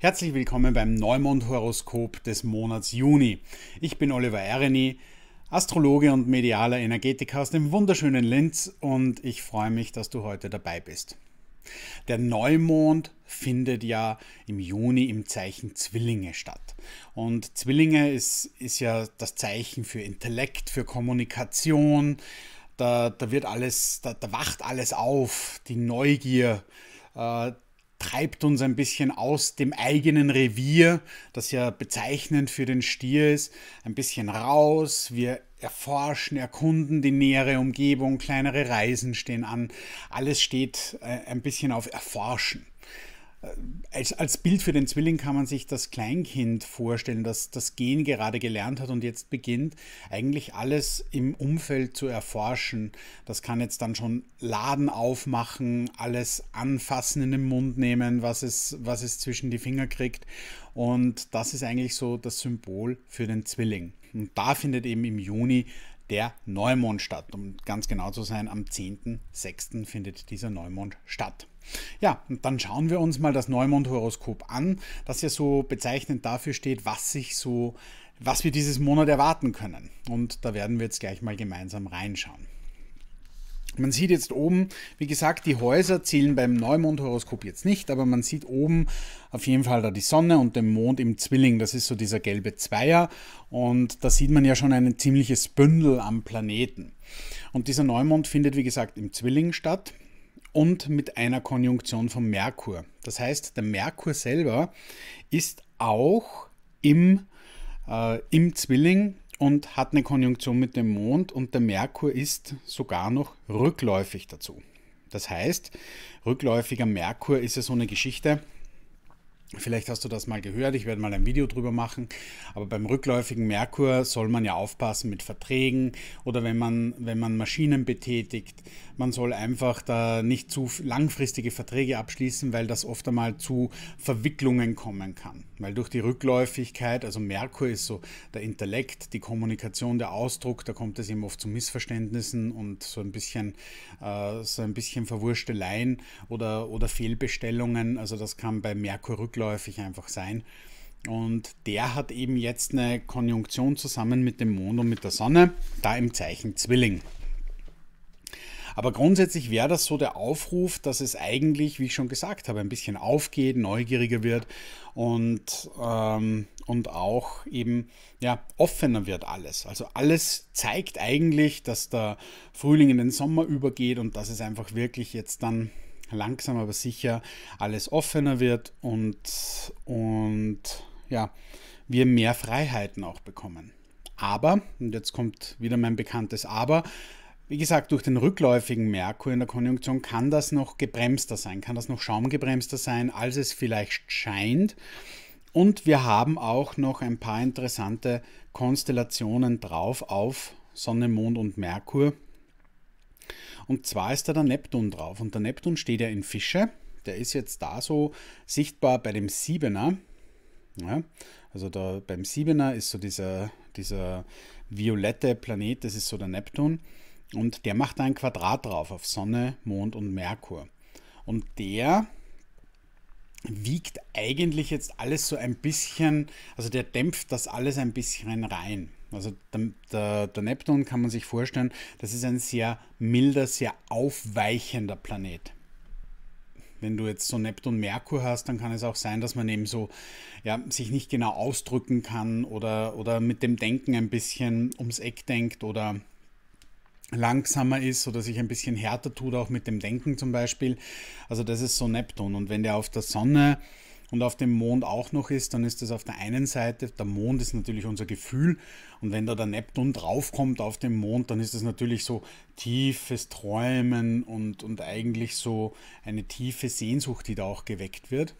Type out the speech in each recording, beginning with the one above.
Herzlich willkommen beim Neumond-Horoskop des Monats Juni. Ich bin Oliver Ereni, Astrologe und medialer Energetiker aus dem wunderschönen Linz und ich freue mich, dass du heute dabei bist. Der Neumond findet ja im Juni im Zeichen Zwillinge statt. Und Zwillinge ist, ist ja das Zeichen für Intellekt, für Kommunikation. Da, da wird alles, da, da wacht alles auf, die Neugier, äh, treibt uns ein bisschen aus dem eigenen Revier, das ja bezeichnend für den Stier ist, ein bisschen raus. Wir erforschen, erkunden die nähere Umgebung, kleinere Reisen stehen an. Alles steht äh, ein bisschen auf Erforschen als, als Bild für den Zwilling kann man sich das Kleinkind vorstellen, das das Gen gerade gelernt hat und jetzt beginnt, eigentlich alles im Umfeld zu erforschen. Das kann jetzt dann schon Laden aufmachen, alles anfassen in den Mund nehmen, was es, was es zwischen die Finger kriegt. Und das ist eigentlich so das Symbol für den Zwilling. Und da findet eben im Juni der Neumond statt. Um ganz genau zu sein, am 10.06. findet dieser Neumond statt. Ja, und dann schauen wir uns mal das Neumond-Horoskop an, das ja so bezeichnend dafür steht, was sich so, was wir dieses Monat erwarten können. Und da werden wir jetzt gleich mal gemeinsam reinschauen. Man sieht jetzt oben, wie gesagt, die Häuser zählen beim Neumondhoroskop jetzt nicht, aber man sieht oben auf jeden Fall da die Sonne und den Mond im Zwilling. Das ist so dieser gelbe Zweier und da sieht man ja schon ein ziemliches Bündel am Planeten. Und dieser Neumond findet, wie gesagt, im Zwilling statt und mit einer Konjunktion vom Merkur. Das heißt, der Merkur selber ist auch im, äh, im Zwilling und hat eine Konjunktion mit dem Mond und der Merkur ist sogar noch rückläufig dazu. Das heißt, rückläufiger Merkur ist ja so eine Geschichte, Vielleicht hast du das mal gehört, ich werde mal ein Video drüber machen. Aber beim rückläufigen Merkur soll man ja aufpassen mit Verträgen oder wenn man, wenn man Maschinen betätigt. Man soll einfach da nicht zu langfristige Verträge abschließen, weil das oft einmal zu Verwicklungen kommen kann. Weil durch die Rückläufigkeit, also Merkur ist so der Intellekt, die Kommunikation, der Ausdruck, da kommt es eben oft zu Missverständnissen und so ein bisschen, äh, so ein bisschen Verwursteleien oder, oder Fehlbestellungen. Also das kann bei Merkur rückläufig rückläufig einfach sein. Und der hat eben jetzt eine Konjunktion zusammen mit dem Mond und mit der Sonne, da im Zeichen Zwilling. Aber grundsätzlich wäre das so der Aufruf, dass es eigentlich, wie ich schon gesagt habe, ein bisschen aufgeht, neugieriger wird und, ähm, und auch eben ja, offener wird alles. Also alles zeigt eigentlich, dass der Frühling in den Sommer übergeht und dass es einfach wirklich jetzt dann langsam aber sicher alles offener wird und, und ja, wir mehr Freiheiten auch bekommen. Aber, und jetzt kommt wieder mein bekanntes Aber, wie gesagt, durch den rückläufigen Merkur in der Konjunktion kann das noch gebremster sein, kann das noch schaumgebremster sein, als es vielleicht scheint. Und wir haben auch noch ein paar interessante Konstellationen drauf auf Sonne, Mond und Merkur, und zwar ist da der Neptun drauf. Und der Neptun steht ja in Fische. Der ist jetzt da so sichtbar bei dem Siebener. Ja, also da beim Siebener ist so dieser, dieser violette Planet, das ist so der Neptun. Und der macht ein Quadrat drauf auf Sonne, Mond und Merkur. Und der wiegt eigentlich jetzt alles so ein bisschen, also der dämpft das alles ein bisschen rein. Also der, der, der, Neptun kann man sich vorstellen, das ist ein sehr milder, sehr aufweichender Planet. Wenn du jetzt so Neptun-Merkur hast, dann kann es auch sein, dass man eben so ja, sich nicht genau ausdrücken kann oder, oder mit dem Denken ein bisschen ums Eck denkt oder langsamer ist oder sich ein bisschen härter tut, auch mit dem Denken zum Beispiel. Also das ist so Neptun. Und wenn der auf der Sonne und auf dem Mond auch noch ist, dann ist das auf der einen Seite, der Mond ist natürlich unser Gefühl und wenn da der Neptun draufkommt auf dem Mond, dann ist das natürlich so tiefes Träumen und, und eigentlich so eine tiefe Sehnsucht, die da auch geweckt wird.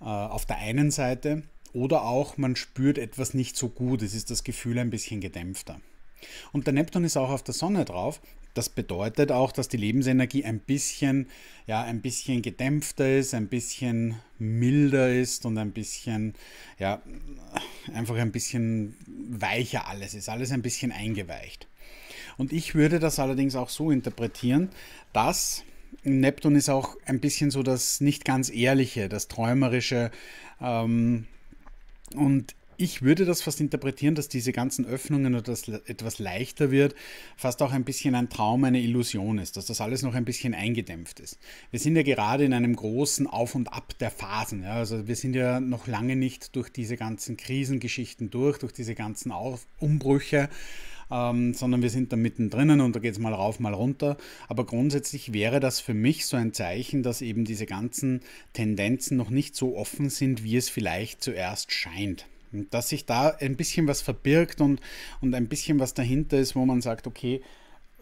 Äh, auf der einen Seite oder auch man spürt etwas nicht so gut, es ist das Gefühl ein bisschen gedämpfter. Und der Neptun ist auch auf der Sonne drauf das bedeutet auch, dass die Lebensenergie ein bisschen, ja, ein bisschen gedämpfter ist, ein bisschen milder ist und ein bisschen, ja, einfach ein bisschen weicher alles ist, alles ein bisschen eingeweicht. Und ich würde das allerdings auch so interpretieren, dass Neptun ist auch ein bisschen so das nicht ganz ehrliche, das träumerische ähm, und ich würde das fast interpretieren, dass diese ganzen Öffnungen oder das etwas leichter wird, fast auch ein bisschen ein Traum, eine Illusion ist, dass das alles noch ein bisschen eingedämpft ist. Wir sind ja gerade in einem großen Auf und Ab der Phasen. Ja? Also wir sind ja noch lange nicht durch diese ganzen Krisengeschichten durch, durch diese ganzen Auf Umbrüche. Ähm, sondern wir sind da mittendrin und da geht es mal rauf, mal runter. Aber grundsätzlich wäre das für mich so ein Zeichen, dass eben diese ganzen Tendenzen noch nicht so offen sind, wie es vielleicht zuerst scheint dass sich da ein bisschen was verbirgt und, und ein bisschen was dahinter ist, wo man sagt, okay,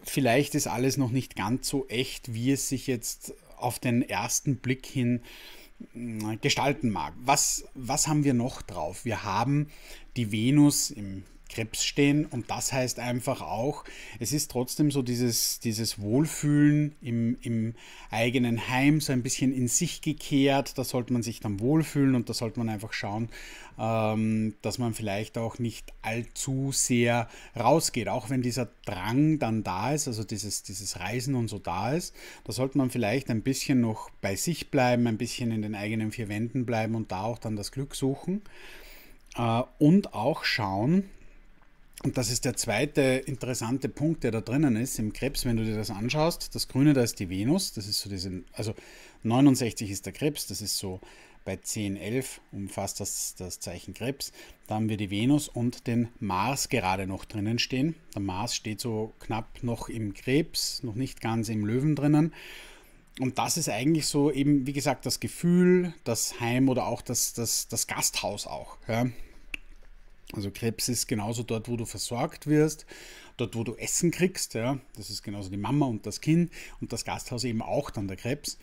vielleicht ist alles noch nicht ganz so echt, wie es sich jetzt auf den ersten Blick hin mm, gestalten mag. Was, was haben wir noch drauf? Wir haben die Venus im Krebs stehen und das heißt einfach auch, es ist trotzdem so dieses, dieses Wohlfühlen im, im eigenen Heim, so ein bisschen in sich gekehrt, da sollte man sich dann wohlfühlen und da sollte man einfach schauen, ähm, dass man vielleicht auch nicht allzu sehr rausgeht, auch wenn dieser Drang dann da ist, also dieses, dieses Reisen und so da ist, da sollte man vielleicht ein bisschen noch bei sich bleiben, ein bisschen in den eigenen vier Wänden bleiben und da auch dann das Glück suchen. Äh, und auch schauen, und das ist der zweite interessante Punkt, der da drinnen ist im Krebs, wenn du dir das anschaust. Das Grüne, da ist die Venus, das ist so diese, also 69 ist der Krebs, das ist so bei 10, 11 umfasst das das Zeichen Krebs. Da haben wir die Venus und den Mars gerade noch drinnen stehen. Der Mars steht so knapp noch im Krebs, noch nicht ganz im Löwen drinnen. Und das ist eigentlich so eben, wie gesagt, das Gefühl, das Heim oder auch das, das, das Gasthaus auch. Ja? Also Krebs ist genauso dort, wo du versorgt wirst, dort, wo du Essen kriegst. Ja, das ist genauso die Mama und das Kind und das Gasthaus eben auch dann der Krebs.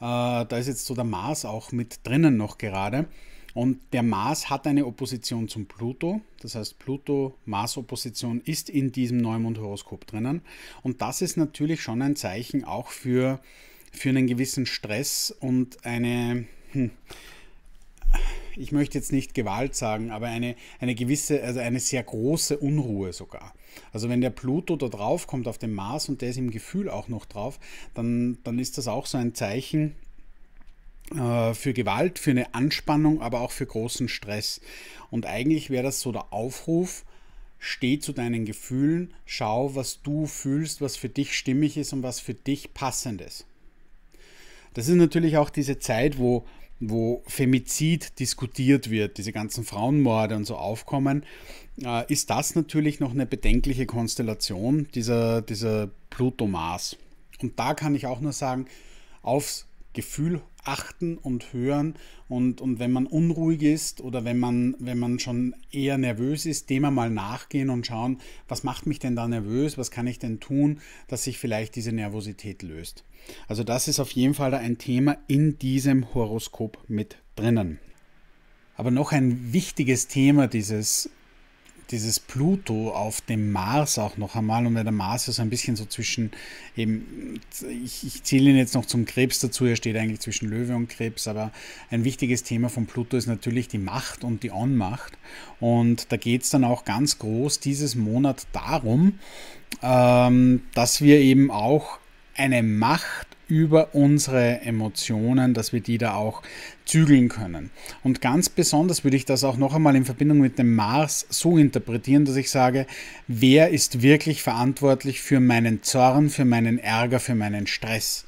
Äh, da ist jetzt so der Mars auch mit drinnen noch gerade. Und der Mars hat eine Opposition zum Pluto. Das heißt, Pluto-Mars-Opposition ist in diesem Neumond-Horoskop drinnen. Und das ist natürlich schon ein Zeichen auch für, für einen gewissen Stress und eine... Hm, ich möchte jetzt nicht Gewalt sagen, aber eine, eine gewisse, also eine sehr große Unruhe sogar. Also wenn der Pluto da drauf kommt auf dem Mars und der ist im Gefühl auch noch drauf, dann, dann ist das auch so ein Zeichen, äh, für Gewalt, für eine Anspannung, aber auch für großen Stress. Und eigentlich wäre das so der Aufruf, steh zu deinen Gefühlen, schau, was du fühlst, was für dich stimmig ist und was für dich passend ist. Das ist natürlich auch diese Zeit, wo wo Femizid diskutiert wird, diese ganzen Frauenmorde und so aufkommen, äh, ist das natürlich noch eine bedenkliche Konstellation dieser, dieser Pluto-Mars. Und da kann ich auch nur sagen, aufs Gefühl achten und hören. Und, und wenn man unruhig ist oder wenn man, wenn man schon eher nervös ist, dem einmal nachgehen und schauen, was macht mich denn da nervös, was kann ich denn tun, dass sich vielleicht diese Nervosität löst. Also das ist auf jeden Fall ein Thema in diesem Horoskop mit drinnen. Aber noch ein wichtiges Thema dieses dieses Pluto auf dem Mars auch noch einmal. Und weil der Mars ist ein bisschen so zwischen, eben, ich, ich zähle ihn jetzt noch zum Krebs dazu, er steht eigentlich zwischen Löwe und Krebs, aber ein wichtiges Thema von Pluto ist natürlich die Macht und die Onmacht Und da geht es dann auch ganz groß dieses Monat darum, ähm, dass wir eben auch eine Macht über unsere Emotionen, dass wir die da auch zügeln können. Und ganz besonders würde ich das auch noch einmal in Verbindung mit dem Mars so interpretieren, dass ich sage, wer ist wirklich verantwortlich für meinen Zorn, für meinen Ärger, für meinen Stress?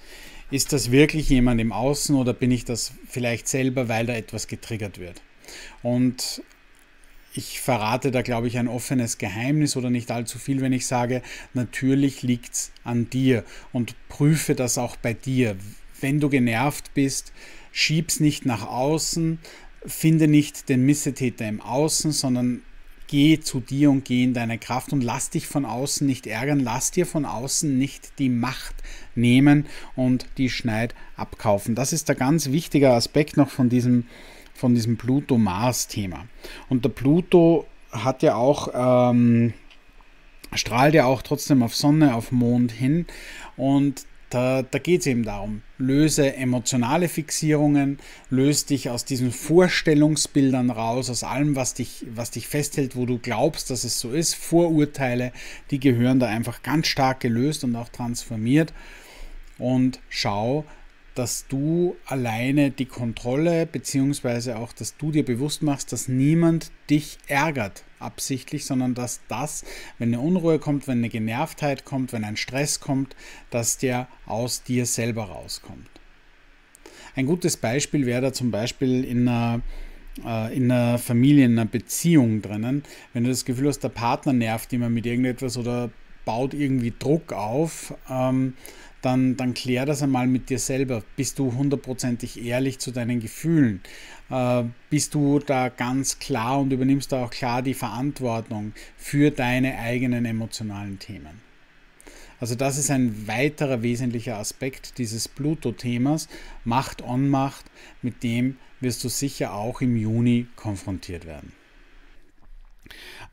Ist das wirklich jemand im Außen oder bin ich das vielleicht selber, weil da etwas getriggert wird? Und ich verrate da, glaube ich, ein offenes Geheimnis oder nicht allzu viel, wenn ich sage, natürlich liegt es an dir und prüfe das auch bei dir. Wenn du genervt bist, schieb's nicht nach außen, finde nicht den Missetäter im Außen, sondern geh zu dir und geh in deine Kraft und lass dich von außen nicht ärgern, lass dir von außen nicht die Macht nehmen und die Schneid abkaufen. Das ist der ganz wichtige Aspekt noch von diesem von diesem Pluto-Mars-Thema. Und der Pluto hat ja auch, ähm, strahlt ja auch trotzdem auf Sonne, auf Mond hin. Und da, da geht es eben darum, löse emotionale Fixierungen, löse dich aus diesen Vorstellungsbildern raus, aus allem, was dich, was dich festhält, wo du glaubst, dass es so ist. Vorurteile, die gehören da einfach ganz stark gelöst und auch transformiert. Und schau, dass du alleine die Kontrolle, bzw. auch, dass du dir bewusst machst, dass niemand dich ärgert absichtlich, sondern dass das, wenn eine Unruhe kommt, wenn eine Genervtheit kommt, wenn ein Stress kommt, dass der aus dir selber rauskommt. Ein gutes Beispiel wäre da zum Beispiel in einer äh, in einer Familie, in einer Beziehung drinnen, wenn du das Gefühl hast, der Partner nervt immer mit irgendetwas oder baut irgendwie Druck auf, ähm, dann, dann klär das einmal mit dir selber. Bist du hundertprozentig ehrlich zu deinen Gefühlen? Äh, bist du da ganz klar und übernimmst da auch klar die Verantwortung für deine eigenen emotionalen Themen? Also das ist ein weiterer wesentlicher Aspekt dieses Pluto-Themas, Macht, on Macht, mit dem wirst du sicher auch im Juni konfrontiert werden.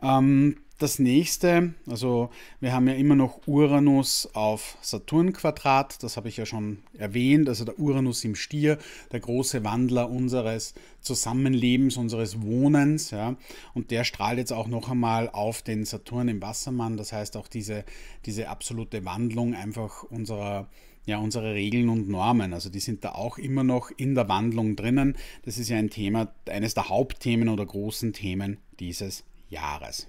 Ähm, das nächste, also wir haben ja immer noch Uranus auf Saturn-Quadrat, das habe ich ja schon erwähnt, also der Uranus im Stier, der große Wandler unseres Zusammenlebens, unseres Wohnens, ja, und der strahlt jetzt auch noch einmal auf den Saturn im Wassermann, das heißt auch diese, diese absolute Wandlung einfach unserer ja, unsere Regeln und Normen. Also die sind da auch immer noch in der Wandlung drinnen. Das ist ja ein Thema, eines der Hauptthemen oder großen Themen dieses Jahres.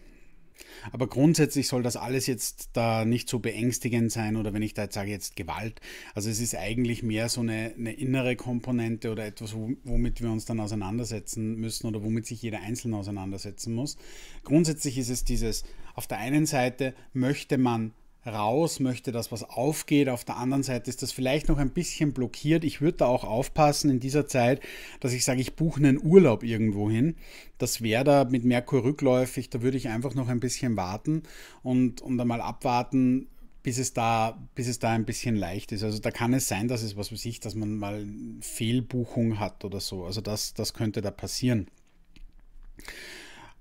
Aber grundsätzlich soll das alles jetzt da nicht so beängstigend sein oder wenn ich da jetzt sage, jetzt Gewalt. Also es ist eigentlich mehr so eine, eine innere Komponente oder etwas, womit wir uns dann auseinandersetzen müssen oder womit sich jeder Einzelne auseinandersetzen muss. Grundsätzlich ist es dieses, auf der einen Seite möchte man raus, möchte, dass was aufgeht. Auf der anderen Seite ist das vielleicht noch ein bisschen blockiert. Ich würde da auch aufpassen in dieser Zeit, dass ich sage, ich buche einen Urlaub irgendwo hin. Das wäre da mit Merkur rückläufig. Da würde ich einfach noch ein bisschen warten und, und einmal abwarten, bis es, da, bis es da ein bisschen leicht ist. Also da kann es sein, dass es, was für sich, dass man mal Fehlbuchung hat oder so. Also das, das könnte da passieren.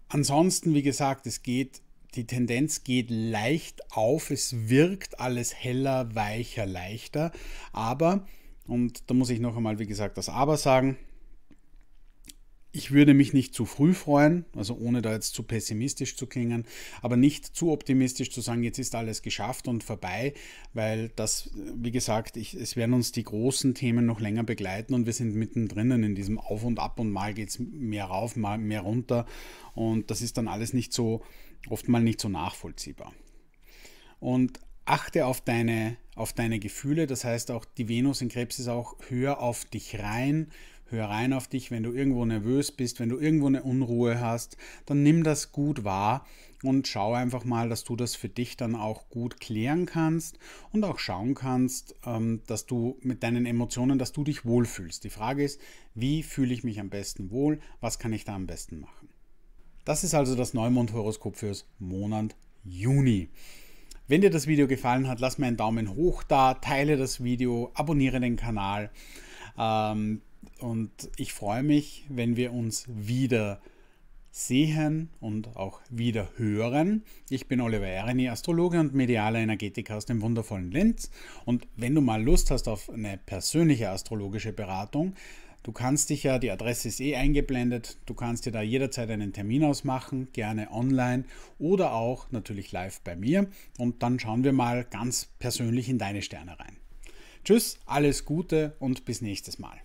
Ansonsten, wie gesagt, es geht die Tendenz geht leicht auf, es wirkt alles heller, weicher, leichter, aber, und da muss ich noch einmal, wie gesagt, das Aber sagen, ich würde mich nicht zu früh freuen, also ohne da jetzt zu pessimistisch zu klingen, aber nicht zu optimistisch zu sagen, jetzt ist alles geschafft und vorbei, weil das, wie gesagt, ich, es werden uns die großen Themen noch länger begleiten und wir sind mittendrin in diesem Auf und Ab und mal geht es mehr rauf, mal mehr runter und das ist dann alles nicht so oftmal nicht so nachvollziehbar. Und achte auf deine, auf deine Gefühle, das heißt auch die Venus in Krebs ist auch, hör auf dich rein, hör rein auf dich, wenn du irgendwo nervös bist, wenn du irgendwo eine Unruhe hast, dann nimm das gut wahr und schau einfach mal, dass du das für dich dann auch gut klären kannst und auch schauen kannst, ähm, dass du mit deinen Emotionen, dass du dich wohlfühlst. Die Frage ist, wie fühle ich mich am besten wohl, was kann ich da am besten machen? Das ist also das Neumond-Horoskop fürs Monat Juni. Wenn dir das Video gefallen hat, lass mir einen Daumen hoch da, teile das Video, abonniere den Kanal. Ähm, und ich freue mich, wenn wir uns wieder sehen und auch wieder hören. Ich bin Oliver Ereni, Astrologe und medialer Energetiker aus dem wundervollen Linz. Und wenn du mal Lust hast auf eine persönliche astrologische Beratung, Du kannst dich ja, die Adresse ist eh eingeblendet, du kannst dir da jederzeit einen Termin ausmachen, gerne online oder auch natürlich live bei mir. Und dann schauen wir mal ganz persönlich in deine Sterne rein. Tschüss, alles Gute und bis nächstes Mal.